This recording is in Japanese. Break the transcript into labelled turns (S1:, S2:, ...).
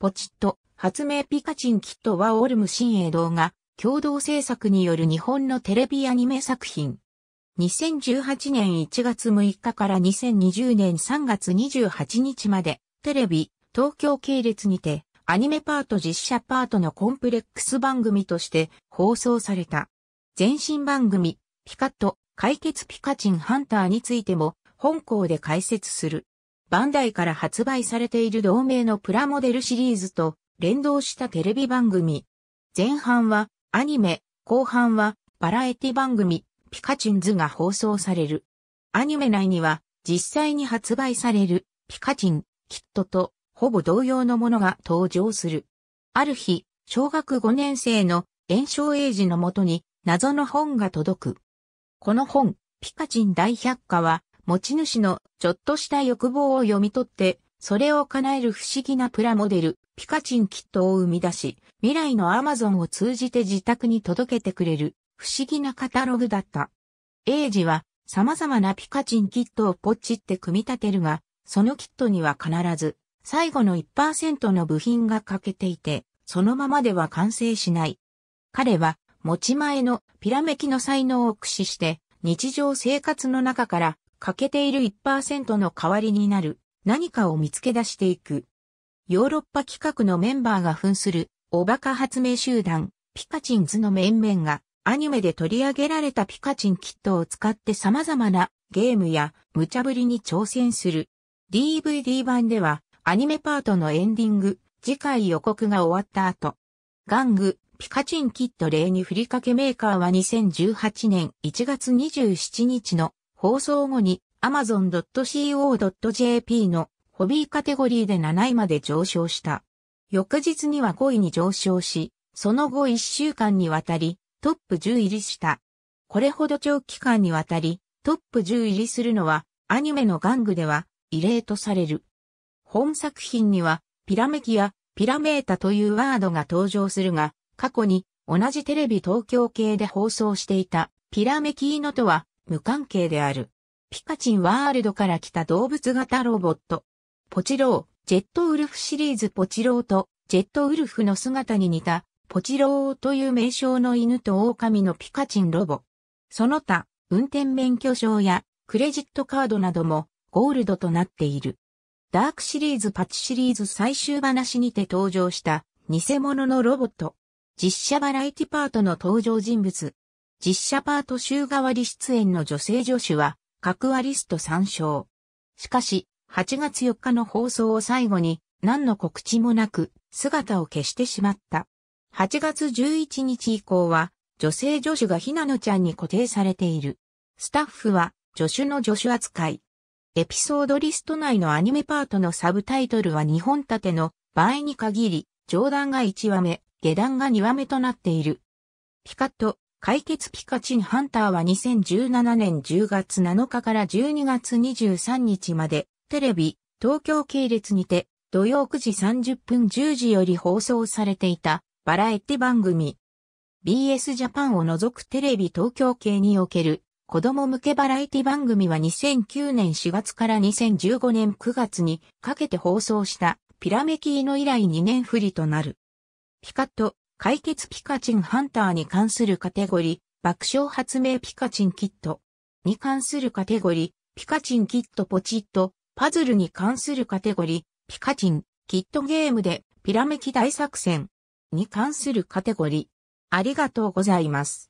S1: ポチッと、発明ピカチンキットはオルム新鋭動画、共同制作による日本のテレビアニメ作品。2018年1月6日から2020年3月28日まで、テレビ、東京系列にて、アニメパート実写パートのコンプレックス番組として放送された。前身番組、ピカット、解決ピカチンハンターについても、本校で解説する。バンダイから発売されている同名のプラモデルシリーズと連動したテレビ番組。前半はアニメ、後半はバラエティ番組、ピカチュンズが放送される。アニメ内には実際に発売されるピカチン、キットとほぼ同様のものが登場する。ある日、小学5年生の炎症英ジのもとに謎の本が届く。この本、ピカチン大百科は持ち主のちょっとした欲望を読み取って、それを叶える不思議なプラモデル、ピカチンキットを生み出し、未来のアマゾンを通じて自宅に届けてくれる、不思議なカタログだった。エイジは、様々なピカチンキットをポチって組み立てるが、そのキットには必ず、最後の1%の部品が欠けていて、そのままでは完成しない。彼は、持ち前のピラメキの才能を駆使して、日常生活の中から欠けている1%の代わりになる何かを見つけ出していく。ヨーロッパ企画のメンバーが扮するおバカ発明集団ピカチンズの面々がアニメで取り上げられたピカチンキットを使って様々なゲームや無茶ぶりに挑戦する。DVD 版ではアニメパートのエンディング、次回予告が終わった後、玩具、ピカチンキット例にふりかけメーカーは2018年1月27日の放送後に amazon.co.jp のホビーカテゴリーで7位まで上昇した。翌日には5位に上昇し、その後1週間にわたりトップ10入りした。これほど長期間にわたりトップ10入りするのはアニメの玩具では異例とされる。本作品にはピラメキやピラメータというワードが登場するが、過去に同じテレビ東京系で放送していたピラメキーノとは無関係である。ピカチンワールドから来た動物型ロボット。ポチロー、ジェットウルフシリーズポチローと、ジェットウルフの姿に似た、ポチローという名称の犬と狼のピカチンロボ。その他、運転免許証やクレジットカードなどもゴールドとなっている。ダークシリーズパチシリーズ最終話にて登場した偽物のロボット。実写バラエティパートの登場人物、実写パート週替わり出演の女性助手は、格アリスト参照。しかし、8月4日の放送を最後に、何の告知もなく、姿を消してしまった。8月11日以降は、女性助手がひなのちゃんに固定されている。スタッフは、助手の助手扱い。エピソードリスト内のアニメパートのサブタイトルは2本立ての場合に限り、上段が1話目、下段が2話目となっている。ピカッと、解決ピカチンハンターは2017年10月7日から12月23日まで、テレビ、東京系列にて、土曜9時30分10時より放送されていた、バラエティ番組。BS ジャパンを除くテレビ東京系における、子供向けバラエティ番組は2009年4月から2015年9月にかけて放送した、ピラメキーの以来2年振りとなる。ピカット、解決ピカチンハンターに関するカテゴリー、爆笑発明ピカチンキットに関するカテゴリー、ピカチンキットポチッと、パズルに関するカテゴリー、ピカチン、キットゲームで、ピラメキ大作戦に関するカテゴリー。ありがとうございます。